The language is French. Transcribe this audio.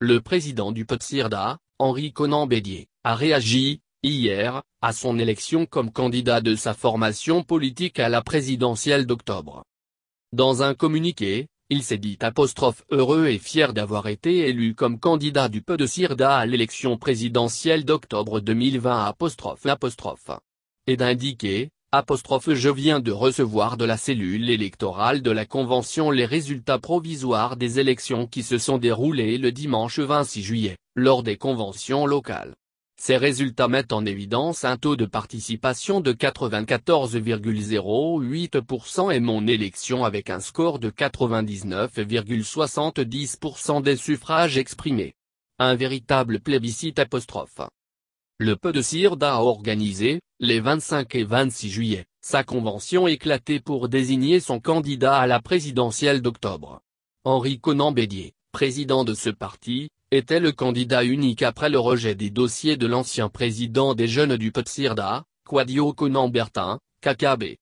Le président du Sirda, Henri Conan Bédier, a réagi, hier, à son élection comme candidat de sa formation politique à la présidentielle d'octobre. Dans un communiqué, il s'est dit apostrophe heureux et fier d'avoir été élu comme candidat du Sirda à l'élection présidentielle d'octobre 2020 Et d'indiquer, Apostrophe je viens de recevoir de la cellule électorale de la Convention les résultats provisoires des élections qui se sont déroulées le dimanche 26 juillet, lors des conventions locales. Ces résultats mettent en évidence un taux de participation de 94,08% et mon élection avec un score de 99,70% des suffrages exprimés. Un véritable plébiscite apostrophe. Le peu de Sirda a organisé, les 25 et 26 juillet, sa convention éclatée pour désigner son candidat à la présidentielle d'octobre. Henri Conan Bédier, président de ce parti, était le candidat unique après le rejet des dossiers de l'ancien président des jeunes du Sirda, Quadio Conan Bertin, KKB.